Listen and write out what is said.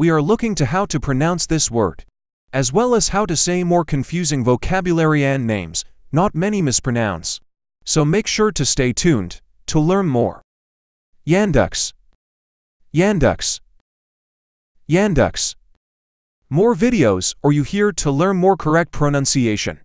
we are looking to how to pronounce this word, as well as how to say more confusing vocabulary and names, not many mispronounce. So make sure to stay tuned to learn more. Yandux. Yandux. Yandux. More videos or you here to learn more correct pronunciation.